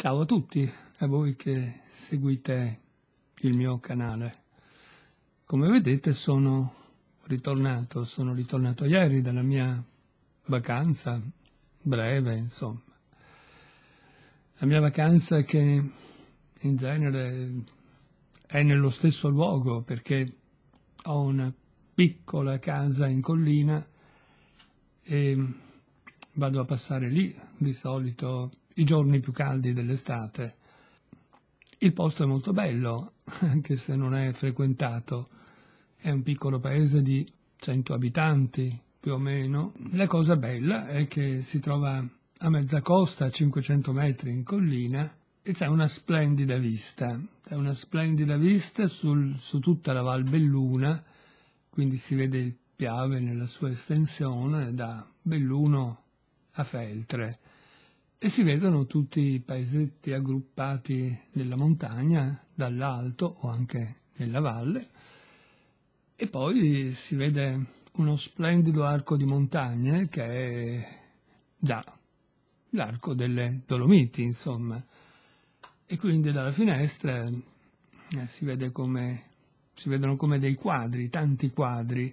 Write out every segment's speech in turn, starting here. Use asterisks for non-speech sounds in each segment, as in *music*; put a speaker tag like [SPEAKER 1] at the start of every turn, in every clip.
[SPEAKER 1] Ciao a tutti a voi che seguite il mio canale. Come vedete sono ritornato, sono ritornato ieri dalla mia vacanza breve, insomma. La mia vacanza che in genere è nello stesso luogo perché ho una piccola casa in collina e vado a passare lì di solito i giorni più caldi dell'estate. Il posto è molto bello, *laughs* anche se non è frequentato. È un piccolo paese di 100 abitanti, più o meno. La cosa bella è che si trova a mezza costa, a 500 metri in collina, e c'è una splendida vista. C'è una splendida vista sul, su tutta la Val Belluna, quindi si vede il Piave nella sua estensione da Belluno a Feltre e si vedono tutti i paesetti aggruppati nella montagna, dall'alto o anche nella valle, e poi si vede uno splendido arco di montagne che è già l'arco delle Dolomiti, insomma. E quindi dalla finestra eh, si, vede come, si vedono come dei quadri, tanti quadri.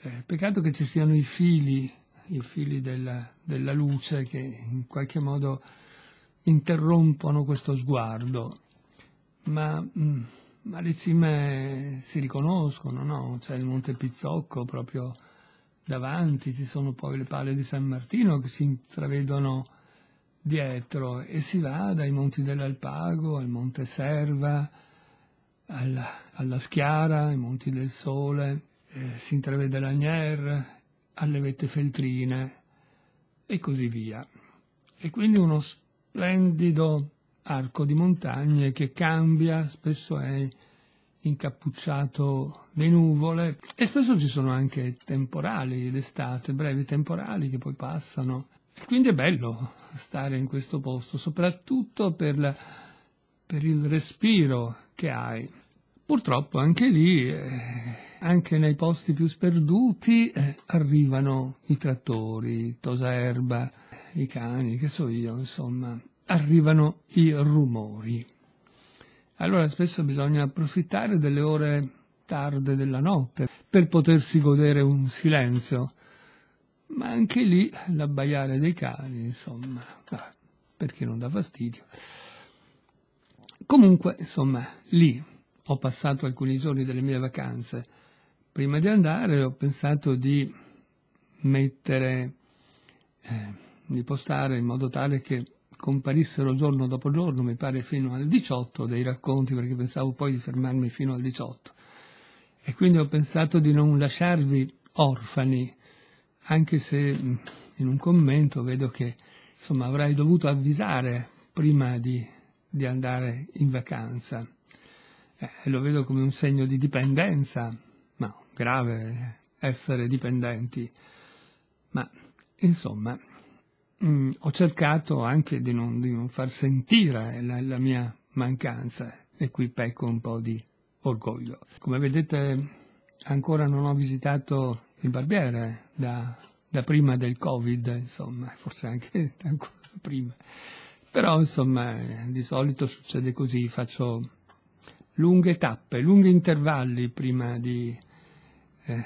[SPEAKER 1] Eh, peccato che ci siano i fili i fili della, della luce che in qualche modo interrompono questo sguardo, ma, mm, ma le cime si riconoscono, no? C'è il Monte Pizzocco proprio davanti, ci sono poi le pale di San Martino che si intravedono dietro e si va dai Monti dell'Alpago al Monte Serva, alla, alla Schiara, ai Monti del Sole, eh, si intravede l'Agner, alle vette feltrine e così via. E quindi uno splendido arco di montagne che cambia, spesso è incappucciato di nuvole e spesso ci sono anche temporali d'estate, brevi temporali che poi passano. E quindi è bello stare in questo posto, soprattutto per, la, per il respiro che hai. Purtroppo anche lì eh, anche nei posti più sperduti eh, arrivano i trattori, tosa erba, i cani, che so io, insomma, arrivano i rumori. Allora spesso bisogna approfittare delle ore tarde della notte per potersi godere un silenzio, ma anche lì l'abbaiare dei cani, insomma, ah, perché non dà fastidio. Comunque, insomma, lì ho passato alcuni giorni delle mie vacanze Prima di andare ho pensato di mettere, eh, di postare in modo tale che comparissero giorno dopo giorno, mi pare fino al 18 dei racconti, perché pensavo poi di fermarmi fino al 18. E quindi ho pensato di non lasciarvi orfani, anche se mm, in un commento vedo che insomma, avrai dovuto avvisare prima di, di andare in vacanza. Eh, lo vedo come un segno di dipendenza grave essere dipendenti, ma insomma mh, mm, ho cercato anche di non, di non far sentire la, la mia mancanza e qui pecco un po' di orgoglio. Come vedete ancora non ho visitato il barbiere da, da prima del Covid, insomma, forse anche *laughs* ancora prima. Però insomma di solito succede così, faccio lunghe tappe, lunghi intervalli prima di eh,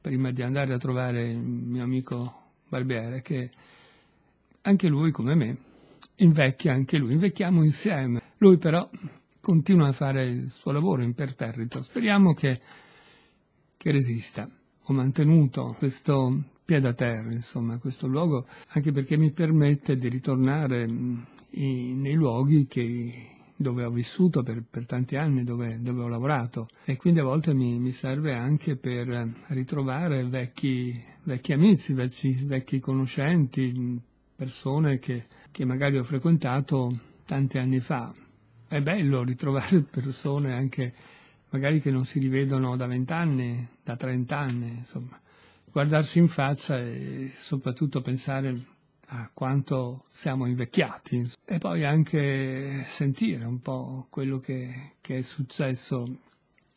[SPEAKER 1] prima di andare a trovare il mio amico Barbiere, che anche lui, come me, invecchia anche lui, invecchiamo insieme. Lui però continua a fare il suo lavoro imperterrito. Speriamo che, che resista. Ho mantenuto questo piede a terra, insomma, questo luogo, anche perché mi permette di ritornare mm, in, nei luoghi che dove ho vissuto per, per tanti anni, dove, dove, ho lavorato e quindi a volte mi, mi serve anche per ritrovare vecchi, vecchi amici, vecchi, vecchi, conoscenti, persone che, che magari ho frequentato tanti anni fa. È bello ritrovare *laughs* persone anche magari che non si rivedono da vent'anni, da trent'anni, insomma. Guardarsi in faccia e soprattutto pensare a quanto siamo invecchiati e poi anche sentire un po' quello che, che è successo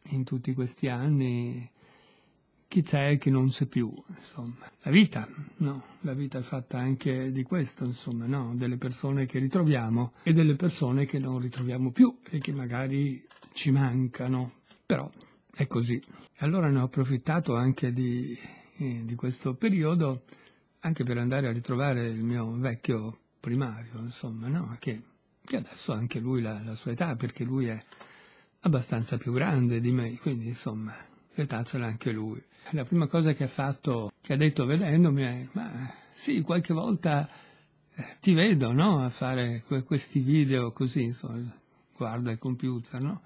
[SPEAKER 1] in tutti questi anni, chi c'è e chi non c'è più, insomma. La vita, no? La vita è fatta anche di questo, insomma, no? Delle persone che ritroviamo e delle persone che non ritroviamo più e che magari ci mancano, però è così. E allora ne ho approfittato anche di, eh, di questo periodo anche per andare a ritrovare il mio vecchio primario, insomma, no? che, che, adesso ha anche lui la, la, sua età, perché lui è abbastanza più grande di me, quindi insomma l'età ce l'ha anche lui. La prima cosa che ha fatto, che ha detto vedendomi è, ma sì, qualche volta eh, ti vedo, no? A fare que- questi video così, insomma, guarda il computer, no?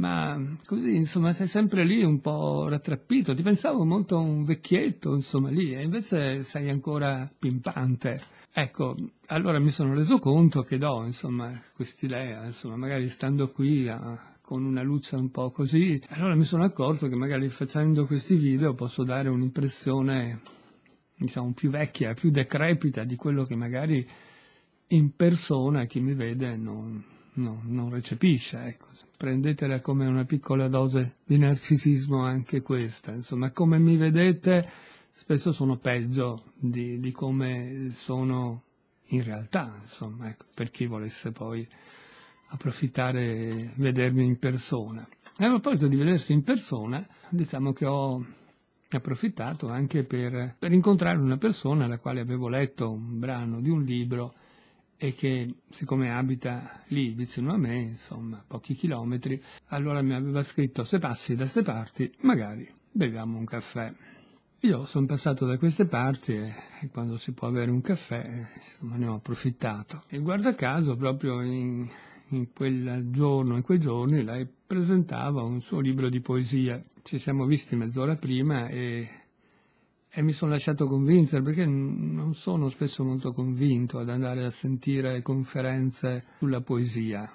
[SPEAKER 1] ma così, insomma, sei sempre lì un po' rattrappito. Ti pensavo molto un vecchietto, insomma, lì, e invece sei ancora pimpante. Ecco, allora mi sono reso conto che do, insomma, quest'idea, insomma, magari stando qui a, ah, con una luce un po' così, allora mi sono accorto che magari facendo questi video posso dare un'impressione, diciamo, più vecchia, più decrepita di quello che magari in persona chi mi vede non, no, non recepisce. Ecco. Prendetela come una piccola dose di narcisismo anche questa. Insomma, come mi vedete, spesso sono peggio di, di come sono in realtà, insomma, ecco, per chi volesse poi approfittare e vedermi in persona. E a proposito di vedersi in persona, diciamo che ho approfittato anche per, per incontrare una persona alla quale avevo letto un brano di un libro e che siccome abita lì vicino a me, insomma pochi chilometri, allora mi aveva scritto se passi da queste parti magari beviamo un caffè. Io sono passato da queste parti e, e quando si può avere un caffè insomma, ne ho approfittato. E guarda caso proprio in, in quel giorno, in quei giorni, lei presentava un suo libro di poesia. Ci siamo visti mezz'ora prima e e mi sono lasciato convincere perché non sono spesso molto convinto ad andare a sentire conferenze sulla poesia.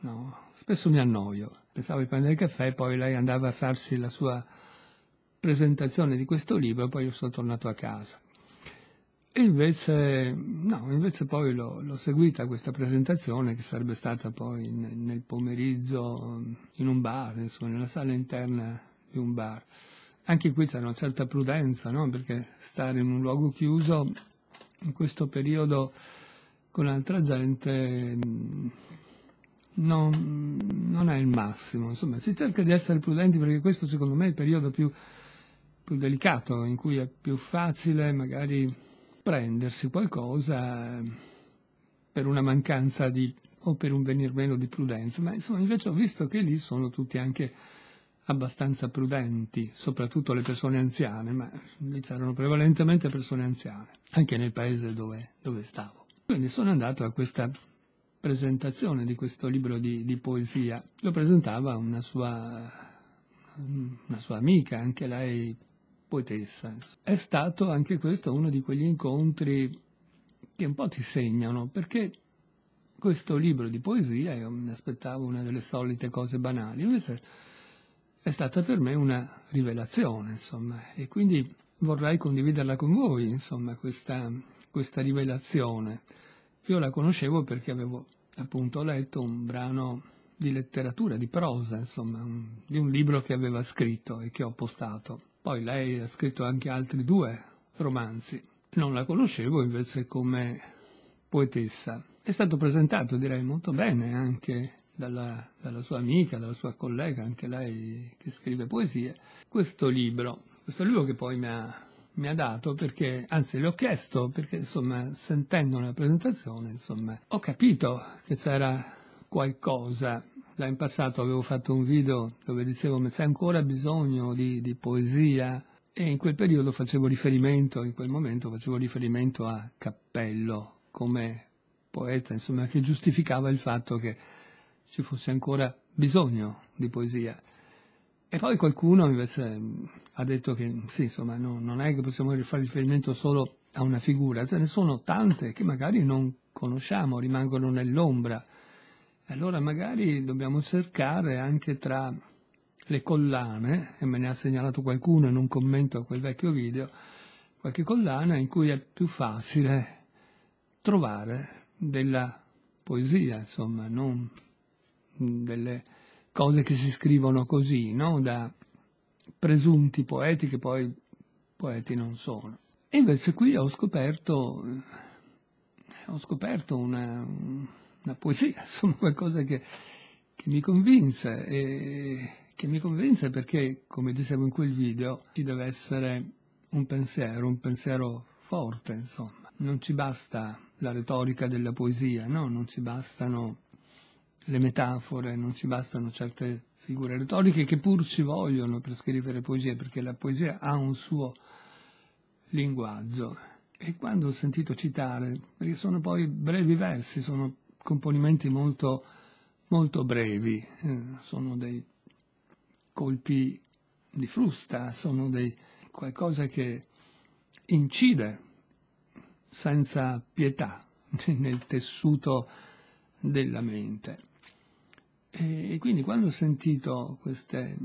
[SPEAKER 1] No, spesso mi annoio. Pensavo di prendere il caffè, poi lei andava a farsi la sua presentazione di questo libro, poi io sono tornato a casa. E invece, no, invece poi l'ho, l'ho seguita questa presentazione che sarebbe stata poi nel pomeriggio in un bar, insomma, nella sala interna di un bar anche qui c'è una certa prudenza, no? perché stare in un luogo chiuso in questo periodo con altra gente mm, non, non, è il massimo. Insomma, si cerca di essere prudenti perché questo secondo me è il periodo più, più delicato, in cui è più facile magari prendersi qualcosa ehm, per una mancanza di, o per un venir meno di prudenza, ma insomma invece ho visto che lì sono tutti anche abbastanza prudenti, soprattutto le persone anziane, ma lì c'erano prevalentemente persone anziane, anche nel paese dove, dove stavo. Quindi sono andato a questa presentazione di questo libro di, di poesia. Lo presentava una sua, una sua amica, anche lei poetessa. È stato anche questo uno di quegli incontri che un po' ti segnano, perché questo libro di poesia, io mi aspettavo una delle solite cose banali, invece è stata per me una rivelazione, insomma, e quindi vorrei condividerla con voi, insomma, questa, questa rivelazione. Io la conoscevo perché avevo appunto letto un brano di letteratura, di prosa, insomma, un, di un libro che aveva scritto e che ho postato. Poi lei ha scritto anche altri due romanzi. Non la conoscevo invece come poetessa. È stato presentato, direi, molto bene anche dalla, dalla, sua amica, dalla sua collega, anche lei che scrive poesie, questo libro, questo libro che poi mi ha, mi ha dato perché, anzi l'ho chiesto perché insomma sentendo la presentazione insomma ho capito che c'era qualcosa Già in passato avevo fatto un video dove dicevo ma c'è ancora bisogno di, di, poesia e in quel periodo facevo riferimento, in quel momento facevo riferimento a Cappello come poeta, insomma, che giustificava il fatto che ci fosse ancora bisogno di poesia. E poi qualcuno invece mm, ha detto che sì, insomma, no, non è che possiamo fare riferimento solo a una figura, ce ne sono tante che magari non conosciamo, rimangono nell'ombra. Allora magari dobbiamo cercare anche tra le collane, e me ne ha segnalato qualcuno in un commento a quel vecchio video, qualche collana in cui è più facile trovare della poesia, insomma, non delle cose che si scrivono così, no? da presunti poeti che poi poeti non sono. E invece qui ho scoperto, eh, ho scoperto una, una poesia, *laughs* insomma qualcosa che, che mi convinse, e che mi convinse perché, come dicevo in quel video, ci deve essere un pensiero, un pensiero forte, insomma. Non ci basta la retorica della poesia, no? Non ci bastano le metafore, non ci bastano certe figure retoriche che pur ci vogliono per scrivere poesie, perché la poesia ha un suo linguaggio. E quando ho sentito citare, perché sono poi brevi versi, sono componimenti molto, molto brevi, eh, sono dei colpi di frusta, sono dei, qualcosa che incide senza pietà *laughs* nel tessuto della mente. E, quindi quando ho sentito queste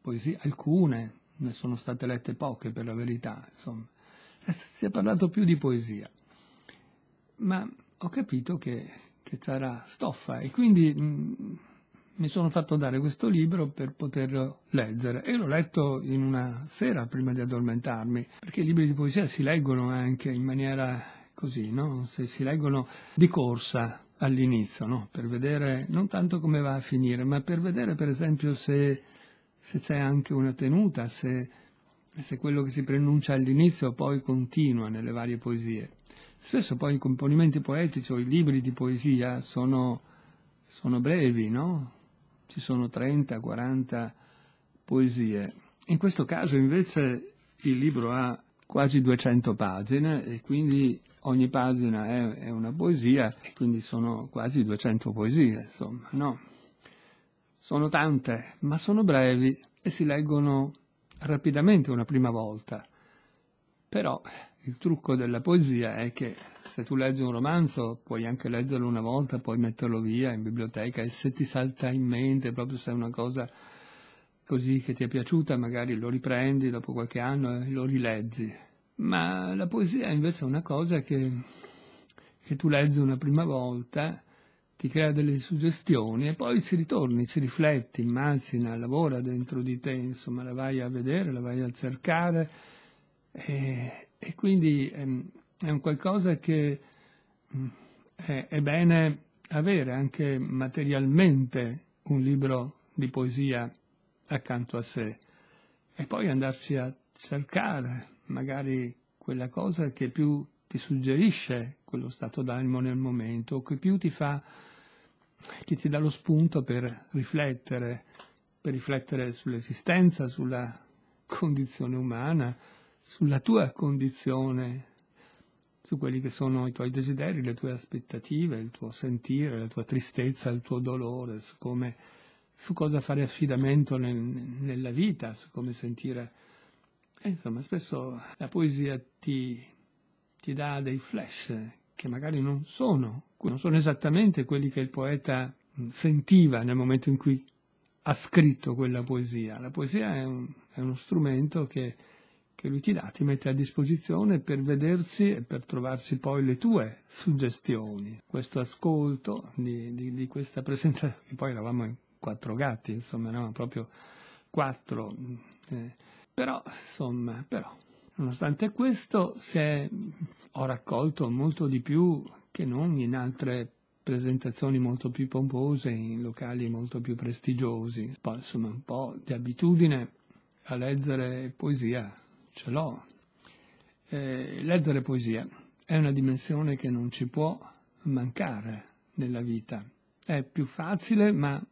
[SPEAKER 1] poesie, alcune, ne sono state lette poche per la verità, insomma, eh, si è parlato più di poesia, ma ho capito che, che c'era stoffa e quindi mh, mm, mi sono fatto dare questo libro per poterlo leggere e l'ho letto in una sera prima di addormentarmi, perché i libri di poesia si leggono anche in maniera così, no? Se si leggono di corsa, all'inizio, no? per vedere non tanto come va a finire, ma per vedere per esempio se, se c'è anche una tenuta, se, se quello che si pronuncia all'inizio poi continua nelle varie poesie. Spesso poi i componimenti poetici o i libri di poesia sono, sono brevi, no? Ci sono 30, 40 poesie. In questo caso invece il libro ha quasi 200 pagine e quindi ogni pagina è, è una poesia, quindi sono quasi 200 poesie, insomma, no? Sono tante, ma sono brevi e si leggono rapidamente una prima volta. Però il trucco della poesia è che se tu leggi un romanzo puoi anche leggerlo una volta, poi metterlo via in biblioteca e se ti salta in mente proprio se è una cosa così che ti è piaciuta magari lo riprendi dopo qualche anno e lo rileggi ma la poesia invece è una cosa che, che tu leggi una prima volta, ti crea delle suggestioni e poi ci ritorni, ci rifletti, immagina, lavora dentro di te, insomma, la vai a vedere, la vai a cercare e, e quindi è, ehm, è, un qualcosa che mm, è, è bene avere anche materialmente un libro di poesia accanto a sé e poi andarci a cercare, magari quella cosa che più ti suggerisce quello stato d'animo nel momento, o che più ti fa, che ti dà lo spunto per riflettere, per riflettere sull'esistenza, sulla condizione umana, sulla tua condizione, su quelli che sono i tuoi desideri, le tue aspettative, il tuo sentire, la tua tristezza, il tuo dolore, su come su cosa fare affidamento nel, nella vita, su come sentire e eh, insomma, spesso la poesia ti, ti dà dei flash che magari non sono, non sono esattamente quelli che il poeta sentiva nel momento in cui ha scritto quella poesia. La poesia è, un, è uno strumento che, che, lui ti dà, ti mette a disposizione per vedersi e per trovarsi poi le tue suggestioni. Questo ascolto di, di, di questa presentazione, poi eravamo in quattro gatti, insomma, eravamo proprio quattro. Eh, però, insomma, però, nonostante questo, se ho raccolto molto di più che non in altre presentazioni molto più pompose, in locali molto più prestigiosi. Poi, insomma, un po' di abitudine a leggere poesia ce l'ho. Eh, leggere poesia è una dimensione che non ci può mancare nella vita. È più facile, ma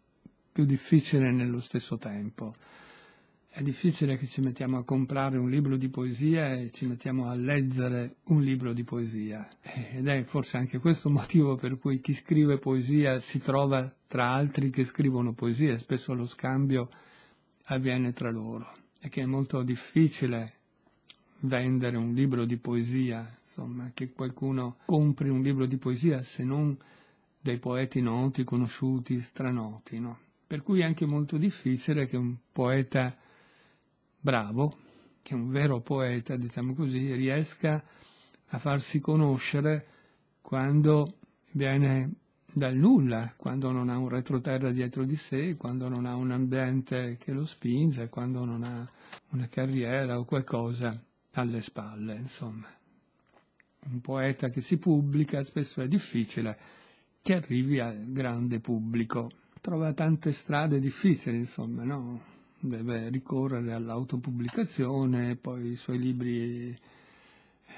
[SPEAKER 1] più difficile nello stesso tempo. È difficile che ci mettiamo a comprare un libro di poesia e ci mettiamo a leggere un libro di poesia. Ed è forse anche questo il motivo per cui chi scrive poesia si trova tra altri che scrivono poesia e spesso lo scambio avviene tra loro. E che è molto difficile vendere un libro di poesia, insomma, che qualcuno compri un libro di poesia se non dei poeti noti, conosciuti, stranoti, no? Per cui è anche molto difficile che un poeta bravo, che è un vero poeta, diciamo così, riesca a farsi conoscere quando viene dal nulla, quando non ha un retroterra dietro di sé, quando non ha un ambiente che lo spinge, quando non ha una carriera o qualcosa alle spalle, insomma. Un poeta che si pubblica spesso è difficile che arrivi al grande pubblico. Trova tante strade difficili, insomma, no? deve ricorrere all'autopubblicazione, poi i suoi libri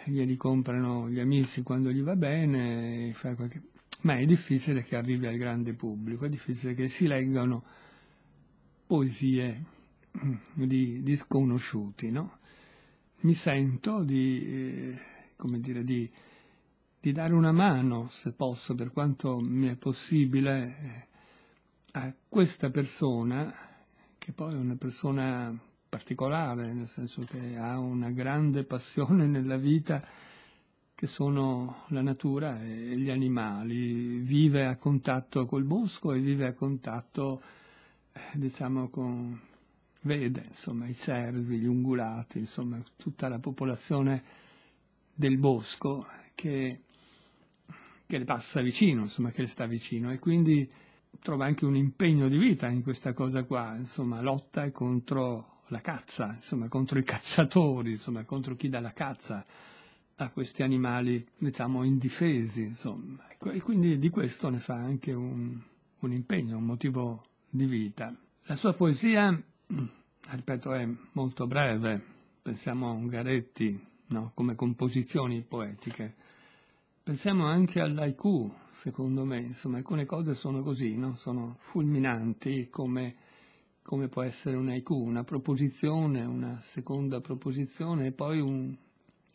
[SPEAKER 1] glieli comprano gli amici quando gli va bene, qualche... ma è difficile che arrivi al grande pubblico, è difficile che si leggano poesie mm, di, di sconosciuti. No? Mi sento di, eh, dire, di, di, dare una mano, se posso, per quanto mi è possibile, eh, a questa persona che poi è una persona particolare, nel senso che ha una grande passione *laughs* nella vita che sono la natura e gli animali, vive a contatto col bosco e vive a contatto, eh, diciamo, con, vede, insomma, i cervi, gli ungulati, insomma, tutta la popolazione del bosco che, che le passa vicino, insomma, che le sta vicino e quindi trova anche un impegno di vita in questa cosa qua, insomma, lotta contro la caccia, insomma, contro i *laughs* cacciatori, insomma, contro chi dà la caccia a questi animali, diciamo, indifesi, insomma. Ecco, e quindi di questo ne fa anche un, un impegno, un motivo di vita. La sua poesia, mm, ripeto, è molto breve, pensiamo a Ungaretti, no? come composizioni poetiche Pensiamo anche all'IQ, secondo me, insomma alcune cose sono così, no? sono fulminanti come, come, può essere un IQ, una proposizione, una seconda proposizione e poi un,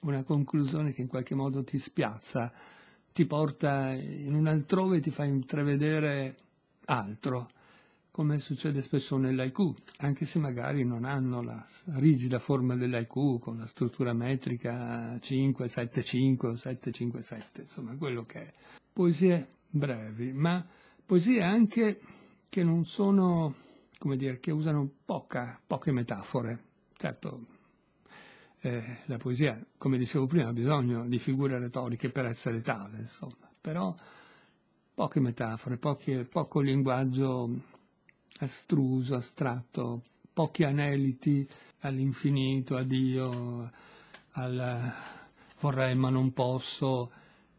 [SPEAKER 1] una conclusione che in qualche modo ti spiazza, ti porta in un altrove e ti fa intravedere altro come succede spesso nell'haiku, anche se magari non hanno la rigida forma dell'haiku con la struttura metrica 5, 7, 5, 7, 5, 7, insomma quello che è. Poesie brevi, ma poesie anche che non sono, come dire, che usano poca, poche metafore. Certo, eh, la poesia, come dicevo prima, ha bisogno di figure retoriche per essere tale, insomma, però poche metafore, pochi, poco linguaggio astruso, astratto, pochi aneliti all'infinito, a Dio, al vorrei ma non posso,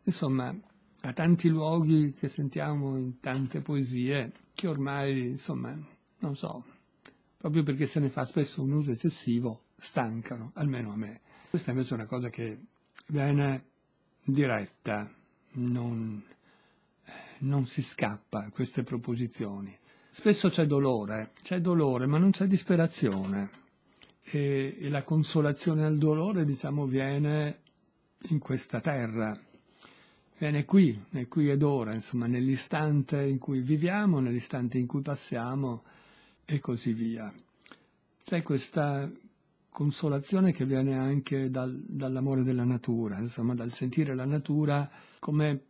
[SPEAKER 1] insomma, a tanti luoghi che sentiamo in tante poesie che ormai, insomma, non so, proprio perché se ne fa spesso un uso eccessivo, stancano, almeno a me. Questa invece è una cosa che viene diretta, non, non si scappa a queste proposizioni. Spesso c'è dolore, c'è dolore, ma non c'è disperazione. E, e la consolazione al dolore, diciamo, viene in questa terra, viene qui, nel qui ed ora, insomma, nell'istante in cui viviamo, nell'istante in cui passiamo e così via. C'è questa consolazione che viene anche dal, dall'amore della natura, insomma, dal sentire la natura come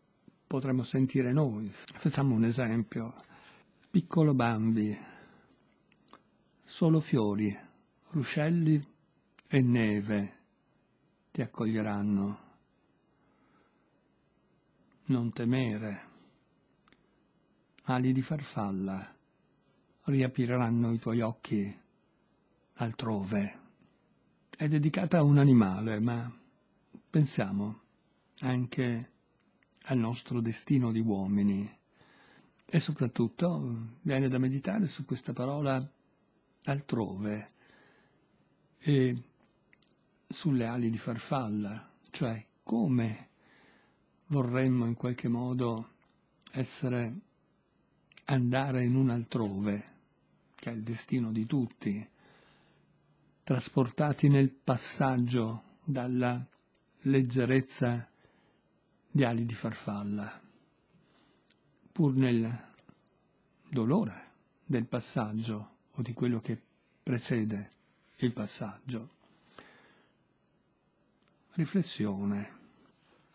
[SPEAKER 1] potremmo sentire noi. Facciamo un esempio. Piccolo Bambi, solo fiori, ruscelli e neve ti accoglieranno. Non temere, ali di farfalla riapriranno i tuoi occhi altrove. È dedicata a un animale, ma pensiamo anche al nostro destino di uomini e soprattutto viene da meditare su questa parola altrove e sulle ali di farfalla, cioè come vorremmo in qualche modo essere, andare in un altrove, che è il destino di tutti, trasportati nel passaggio dalla leggerezza di ali di farfalla pur nel dolore del passaggio o di quello che precede il passaggio. Riflessione.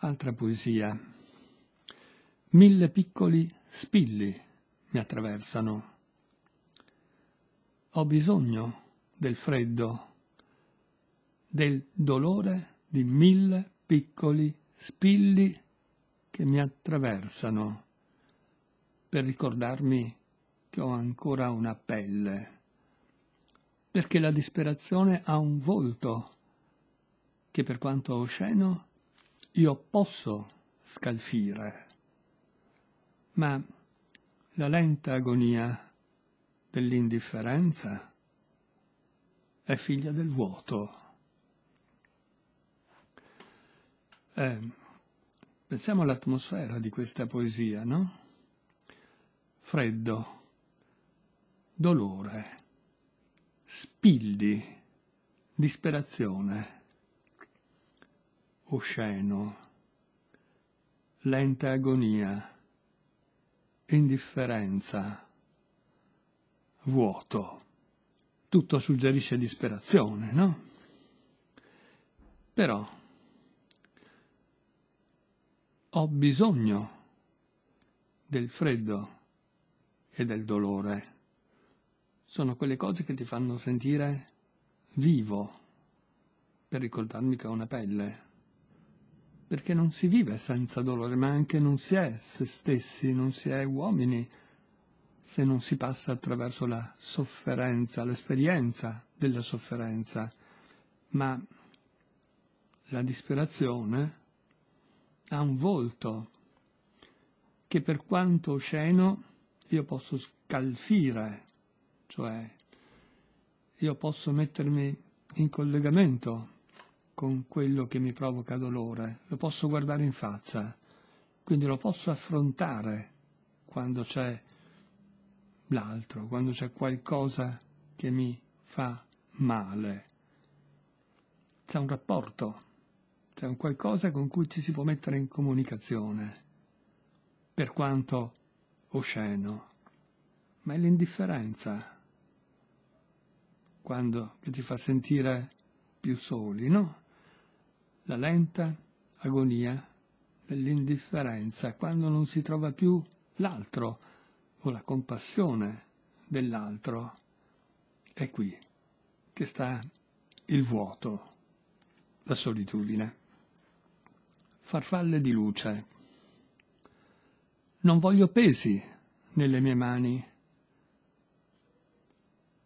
[SPEAKER 1] Altra poesia. Mille piccoli spilli mi attraversano. Ho bisogno del freddo, del dolore di mille piccoli spilli che mi attraversano per ricordarmi che ho ancora una pelle, perché la disperazione ha un volto che per quanto osceno io posso scalfire, ma la lenta agonia dell'indifferenza è figlia del vuoto. Eh, pensiamo all'atmosfera di questa poesia, no? freddo, dolore, spildi, disperazione, osceno, lenta agonia, indifferenza, vuoto. Tutto suggerisce disperazione, no? Però ho bisogno del freddo e del dolore. Sono quelle cose che ti fanno sentire vivo, per ricordarmi che ho una pelle. Perché non si vive senza dolore, ma anche non si è se stessi, non si è uomini, se non si passa attraverso la sofferenza, l'esperienza della sofferenza. Ma la disperazione ha un volto che per quanto osceno io posso scalfire, cioè io posso mettermi in collegamento con quello che mi provoca dolore, lo posso guardare in faccia, quindi lo posso affrontare quando c'è l'altro, quando c'è qualcosa che mi fa male. C'è un rapporto, c'è un qualcosa con cui ci si può mettere in comunicazione, per quanto osceno, ma è l'indifferenza quando che ci fa sentire più soli, no? La lenta agonia dell'indifferenza, quando non si trova più l'altro o la compassione dell'altro. È qui che sta il vuoto, la solitudine. Farfalle di luce. Non voglio pesi nelle mie mani,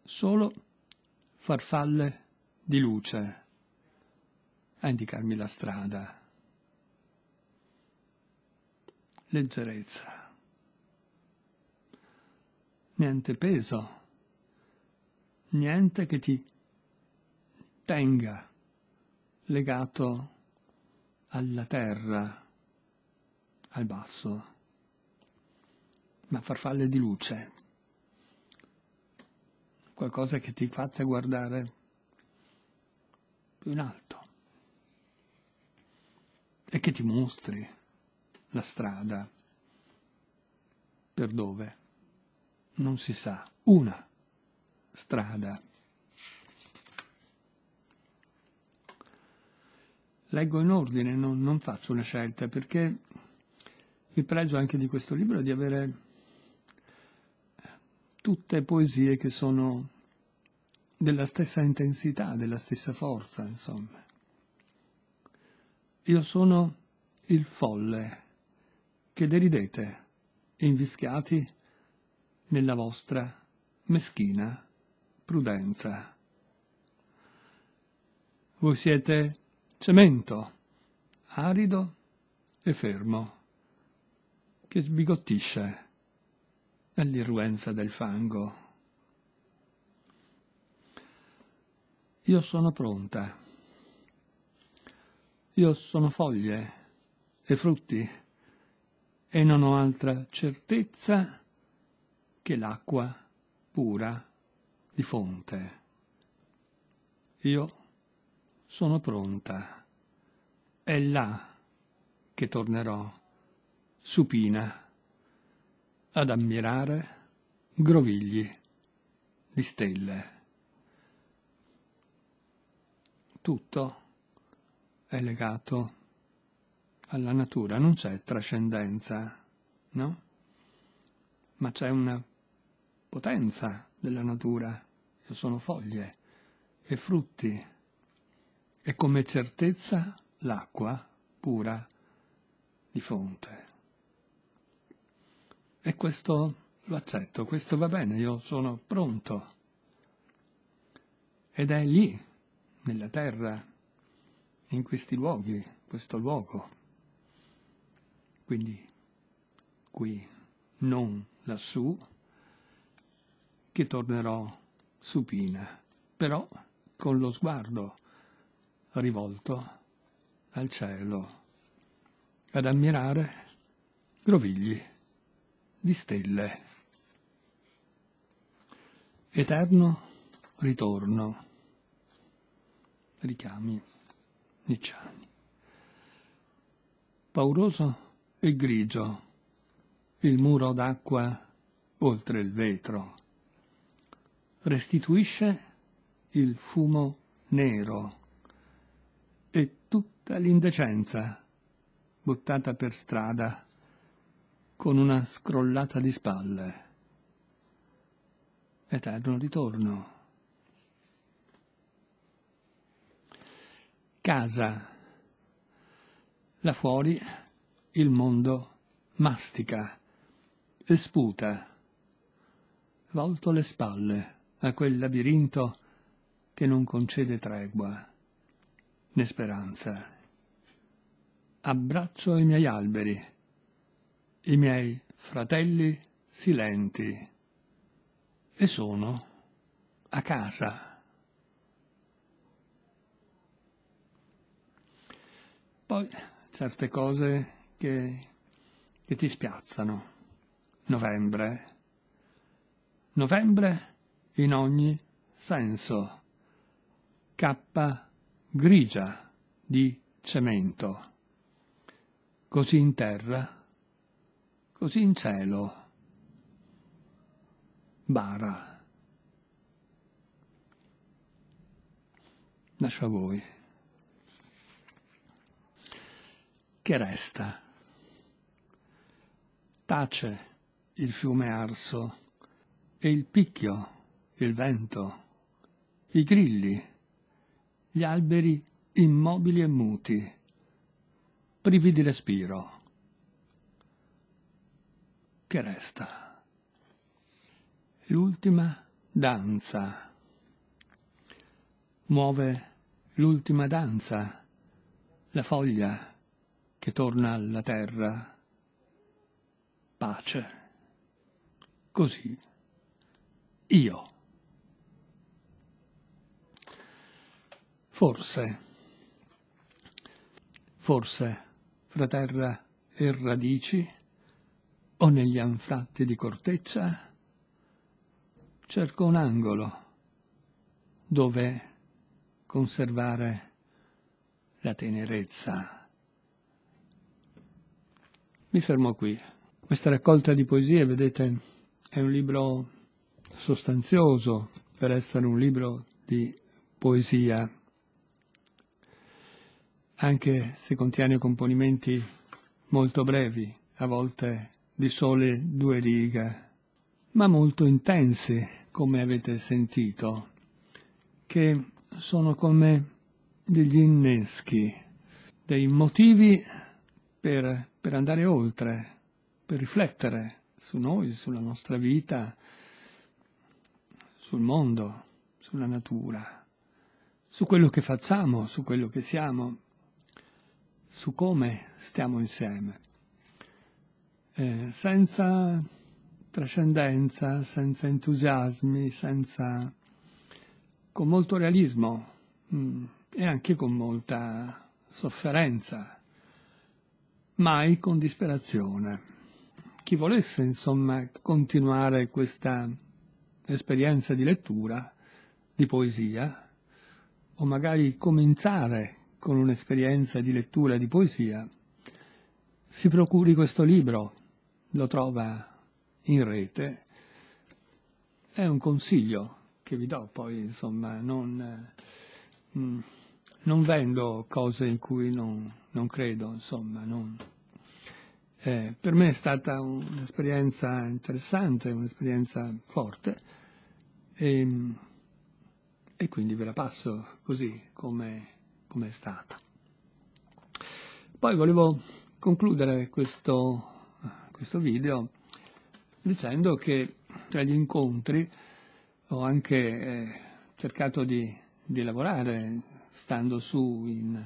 [SPEAKER 1] solo farfalle di luce a indicarmi la strada. Leggerezza. Niente peso, niente che ti tenga legato alla terra, al basso ma farfalle di luce, qualcosa che ti faccia guardare più in alto e che ti mostri la strada per dove non si sa una strada. Leggo in ordine, non, non faccio una scelta perché il pregio anche di questo libro è di avere tutte poesie che sono della stessa intensità, della stessa forza, insomma. Io sono il folle che deridete, invischiati nella vostra meschina prudenza. Voi siete cemento, arido e fermo, che sbigottisce dall'irruenza del fango. Io sono pronta. Io sono foglie e frutti e non ho altra certezza che l'acqua pura di fonte. Io sono pronta. È là che tornerò, supina ad ammirare grovigli di stelle. Tutto è legato alla natura, non c'è trascendenza, no? Ma c'è una potenza della natura, sono foglie e frutti, e come certezza l'acqua pura di fonte. E questo lo accetto, questo va bene, io sono pronto. Ed è lì, nella terra, in questi luoghi, questo luogo. Quindi qui, non lassù, che tornerò supina, però con lo sguardo rivolto al cielo, ad ammirare Grovigli di stelle. Eterno ritorno. Richiami nicciani. Pauroso e grigio, il muro d'acqua oltre il vetro. Restituisce il fumo nero e tutta l'indecenza buttata per strada con una scrollata di spalle. Eterno ritorno. Casa. Là fuori il mondo mastica e sputa. Volto le spalle a quel labirinto che non concede tregua né speranza. Abbraccio i miei alberi i miei fratelli silenti e sono a casa. Poi certe cose che, che ti spiazzano. Novembre. Novembre in ogni senso. Cappa grigia di cemento. Così in terra così in cielo. Bara. Lascio a voi. Che resta? Tace il fiume arso e il picchio, il vento, i grilli, gli alberi immobili e muti, privi di respiro che resta. L'ultima danza. Muove l'ultima danza, la foglia che torna alla terra. Pace. Così. Io. Forse. Forse, fra terra e radici, o negli anfratti di corteccia, cerco un angolo dove conservare la tenerezza. Mi fermo qui. Questa raccolta di poesie, vedete, è un libro sostanzioso per essere un libro di poesia, anche se contiene componimenti molto brevi, a volte di sole due righe, ma molto intense, come avete sentito, che sono come degli inneschi, dei motivi per, per andare oltre, per riflettere su noi, sulla nostra vita, sul mondo, sulla natura, su quello che facciamo, su quello che siamo, su come stiamo insieme eh, senza trascendenza, senza entusiasmi, senza, con molto realismo mh, mm, e anche con molta sofferenza, mai con disperazione. Chi volesse, insomma, continuare questa esperienza di lettura, di poesia, o magari cominciare con un'esperienza di lettura di poesia, si procuri questo libro lo trova in rete. È un consiglio che vi do, poi insomma non, eh, mm, non vendo cose in cui non, non credo, insomma. Non. Eh, per me è stata un'esperienza interessante, un'esperienza forte e, mm, e, quindi ve la passo così come, come è stata. Poi volevo concludere questo questo video dicendo che tra gli incontri ho anche eh, cercato di, di, lavorare stando su in,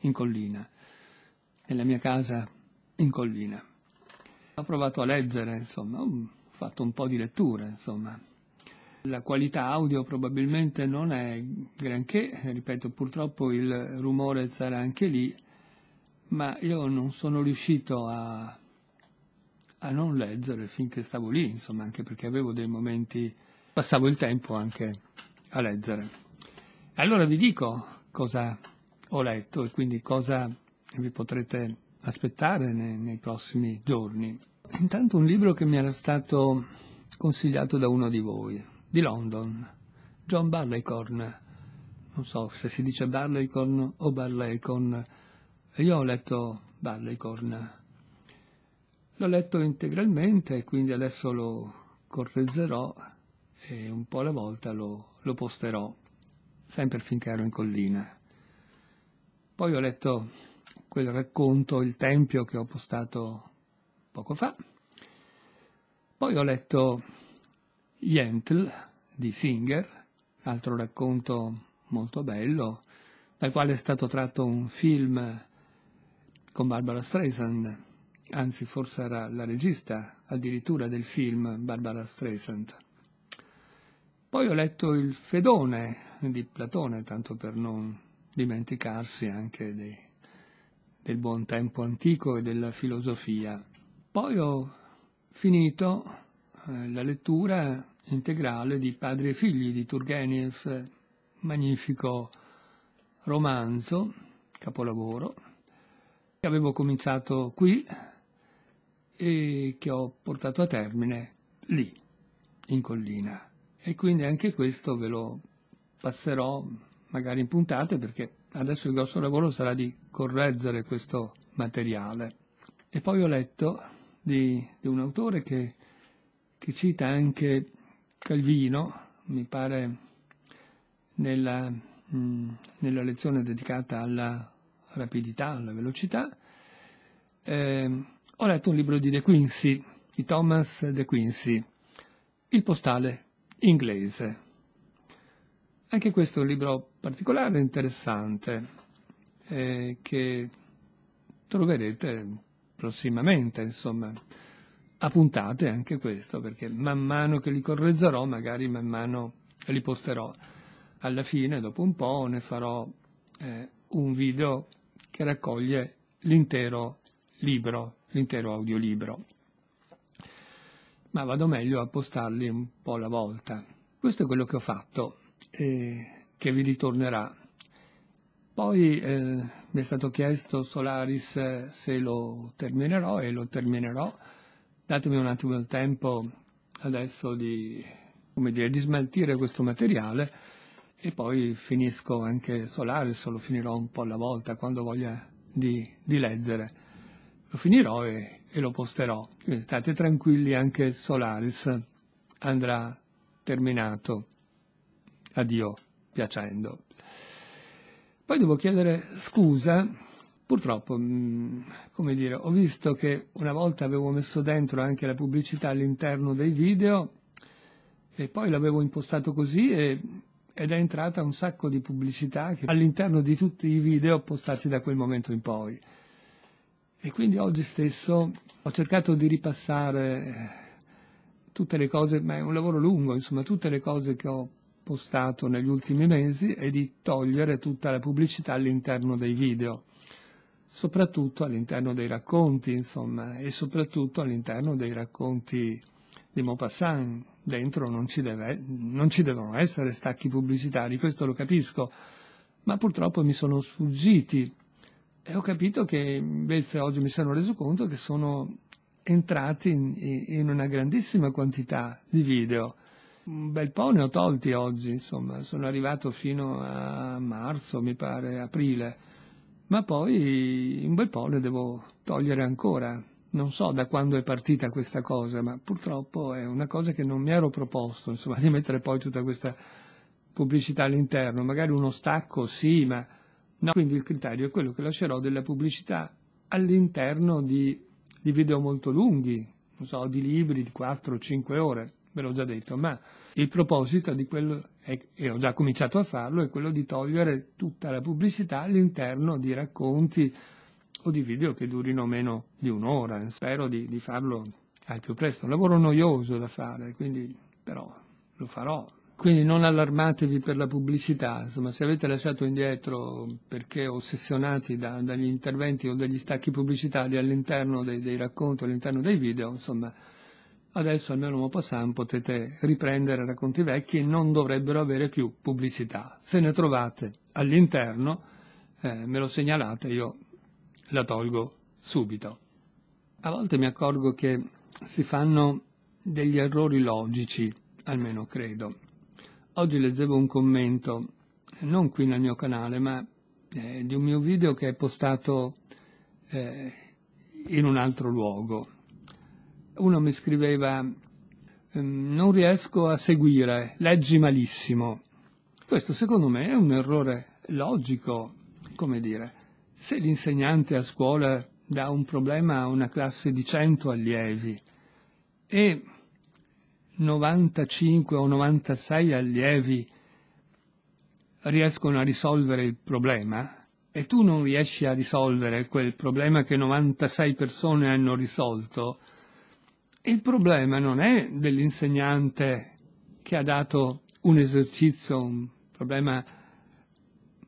[SPEAKER 1] in collina, nella mia casa in collina. Ho provato a leggere, insomma, ho fatto un po' di letture, insomma. La qualità audio probabilmente non è granché, ripeto, purtroppo il rumore sarà anche lì, ma io non sono riuscito a a non leggere finché stavo lì, insomma, anche perché avevo dei momenti, passavo il tempo anche a leggere. Allora vi dico cosa ho letto e quindi cosa vi potrete aspettare nei, nei prossimi giorni. Intanto un libro che mi era stato consigliato da uno di voi, di London, John Barleycorn. Non so se si dice Barleycorn o Barleycorn. Io ho letto Barleycorn L'ho letto integralmente e quindi adesso lo correggerò e un po' alla volta lo, lo posterò, sempre finché ero in collina. Poi ho letto quel racconto Il Tempio che ho postato poco fa. Poi ho letto Yentl di Singer, altro racconto molto bello, dal quale è stato tratto un film con Barbara Streisand anzi forse era la regista addirittura del film Barbara Streisand. Poi ho letto il Fedone di Platone, tanto per non dimenticarsi anche dei, del buon tempo antico e della filosofia. Poi ho finito eh, la lettura integrale di Padre e figli di Turgenev, magnifico romanzo, capolavoro, che avevo cominciato qui e che ho portato a termine lì, in collina. E quindi anche questo ve lo passerò magari in puntate perché adesso il grosso lavoro sarà di correggere questo materiale. E poi ho letto di, di un autore che, che cita anche Calvino, mi pare nella, mh, mm, nella, lezione dedicata alla rapidità, alla velocità, eh, ho letto un libro di De Quincy, di Thomas De Quincy, Il postale inglese. Anche questo è un libro particolare e interessante eh, che troverete prossimamente, insomma, a puntate anche questo, perché man mano che li correggerò, magari man mano li posterò. Alla fine, dopo un po', ne farò eh, un video che raccoglie l'intero libro l'intero audiolibro, ma vado meglio a postarli un po' alla volta. Questo è quello che ho fatto, eh, che vi ritornerà. Poi eh, mi è stato chiesto Solaris eh, se lo terminerò e lo terminerò. Datemi un attimo il tempo adesso di, dire, di smaltire questo materiale e poi finisco anche Solaris, lo finirò un po' alla volta quando voglia di, di leggere lo finirò e, e lo posterò. Eh, state tranquilli, anche Solaris andrà terminato Addio, piacendo. Poi devo chiedere scusa, purtroppo, mm, come dire, ho visto che una volta avevo messo dentro anche la pubblicità all'interno dei video e poi l'avevo impostato così e, ed è entrata un sacco di pubblicità all'interno di tutti i video postati da quel momento in poi. E quindi oggi stesso ho cercato di ripassare eh, tutte le cose, ma è un lavoro lungo, insomma, tutte le cose che ho postato negli ultimi mesi e di togliere tutta la pubblicità all'interno dei video, soprattutto all'interno dei racconti, insomma, e soprattutto all'interno dei racconti di Maupassant. Dentro non ci, deve, non ci devono essere stacchi pubblicitari, questo lo capisco, ma purtroppo mi sono sfuggiti e ho capito che invece oggi mi sono reso conto che sono entrati in, in una grandissima quantità di video. Un bel po' ne ho tolti oggi, insomma, sono arrivato fino a marzo, mi pare, aprile, ma poi un bel po' ne devo togliere ancora. Non so da quando è partita questa cosa, ma purtroppo è una cosa che non mi ero proposto, insomma, di mettere poi tutta questa pubblicità all'interno. Magari uno stacco sì, ma No, quindi il criterio è quello che lascerò della pubblicità all'interno di, di video molto lunghi, non so, di libri di 4-5 ore, ve l'ho già detto, ma il proposito di quello, è, e ho già cominciato a farlo, è quello di togliere tutta la pubblicità all'interno di racconti o di video che durino meno di un'ora. Spero di, di farlo al più presto. Un lavoro noioso da fare, quindi però lo farò. Quindi non allarmatevi per la pubblicità, insomma, se avete lasciato indietro perché ossessionati da, dagli interventi o dagli stacchi pubblicitari all'interno dei, dei racconti, all'interno dei video, insomma, adesso almeno un po' san potete riprendere racconti vecchi e non dovrebbero avere più pubblicità. Se ne trovate all'interno, eh, me lo segnalate, io la tolgo subito. A volte mi accorgo che si fanno degli errori logici, almeno credo. Oggi leggevo un commento, non qui nel mio canale, ma eh, di un mio video che è postato eh, in un altro luogo. Uno mi scriveva, ehm, non riesco a seguire, leggi malissimo. Questo secondo me è un errore logico, come dire, se l'insegnante a scuola dà un problema a una classe di 100 allievi e 95 o 96 allievi riescono a risolvere il problema e tu non riesci a risolvere quel problema che 96 persone hanno risolto, il problema non è dell'insegnante che ha dato un esercizio, un problema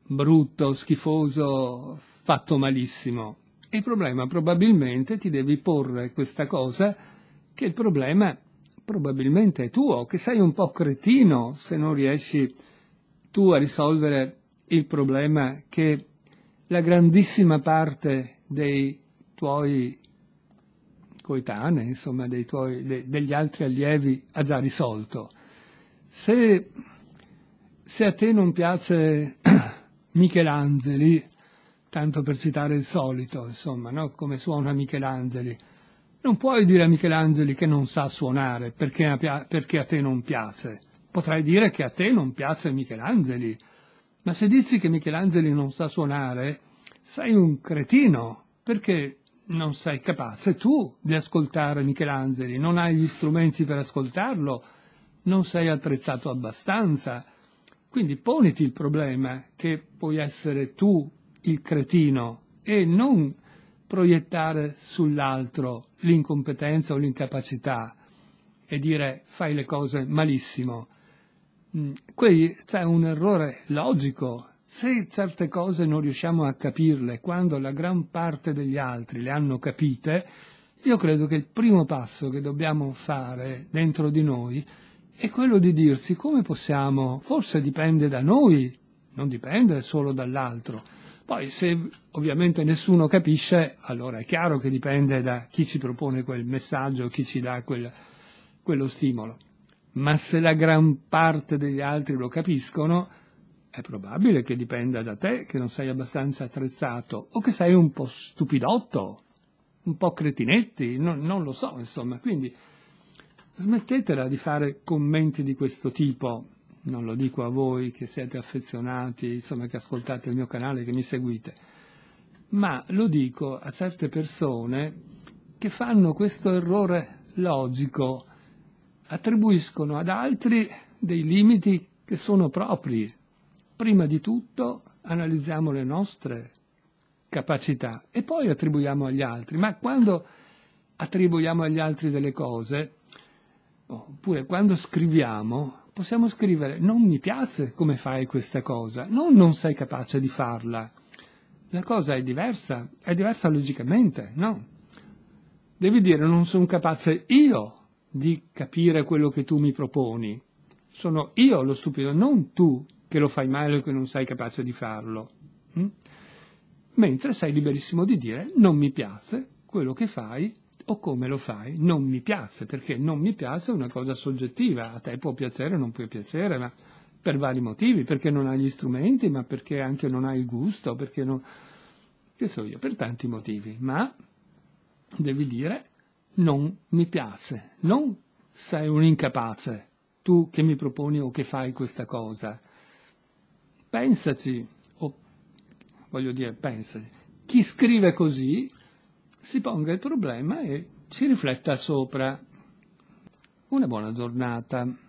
[SPEAKER 1] brutto, schifoso, fatto malissimo. Il problema probabilmente ti devi porre questa cosa che il problema è probabilmente è tuo, che sei un po' cretino se non riesci tu a risolvere il problema che la grandissima parte dei tuoi coetanei, insomma tuoi, de, degli altri allievi ha già risolto. Se, se a te non piace *clears throat* Michelangeli, tanto per citare il solito, insomma, no? come suona Michelangeli, non puoi dire a Michelangeli che non sa suonare perché, perché a te non piace. Potrai dire che a te non piace Michelangeli, ma se dici che Michelangeli non sa suonare, sei un cretino, perché non sei capace tu di ascoltare Michelangeli, non hai gli strumenti per ascoltarlo, non sei attrezzato abbastanza. Quindi poniti il problema che puoi essere tu il cretino e non proiettare sull'altro l'incompetenza o l'incapacità e dire fai le cose malissimo. Mm, qui c'è un errore logico. Se certe cose non riusciamo a capirle quando la gran parte degli altri le hanno capite, io credo che il primo passo che dobbiamo fare dentro di noi è quello di dirsi come possiamo, forse dipende da noi, non dipende solo dall'altro, poi se ovviamente nessuno capisce, allora è chiaro che dipende da chi ci propone quel messaggio, chi ci dà quel, quello stimolo. Ma se la gran parte degli altri lo capiscono, è probabile che dipenda da te, che non sei abbastanza attrezzato o che sei un po' stupidotto, un po' cretinetti, no, non lo so, insomma. Quindi smettetela di fare commenti di questo tipo non lo dico a voi che siete affezionati, insomma che ascoltate il mio canale, che mi seguite, ma lo dico a certe persone che fanno questo errore logico, attribuiscono ad altri dei limiti che sono propri. Prima di tutto analizziamo le nostre capacità e poi attribuiamo agli altri, ma quando attribuiamo agli altri delle cose, oppure quando scriviamo, possiamo scrivere non mi piace come fai questa cosa, non non sei capace di farla. La cosa è diversa, è diversa logicamente, no? Devi dire non sono capace io di capire quello che tu mi proponi. Sono io lo stupido, non tu che lo fai male o che non sei capace di farlo. Mm? Mentre sei liberissimo di dire non mi piace quello che fai o come lo fai? Non mi piace, perché non mi piace è una cosa soggettiva, a te può piacere o non può piacere, ma per vari motivi, perché non hai gli strumenti, ma perché anche non hai il gusto, perché non... che so io, per tanti motivi, ma devi dire non mi piace, non sei un incapace, tu che mi proponi o che fai questa cosa. Pensaci, o voglio dire, pensaci, chi scrive così si ponga il problema e ci rifletta sopra. Una buona giornata.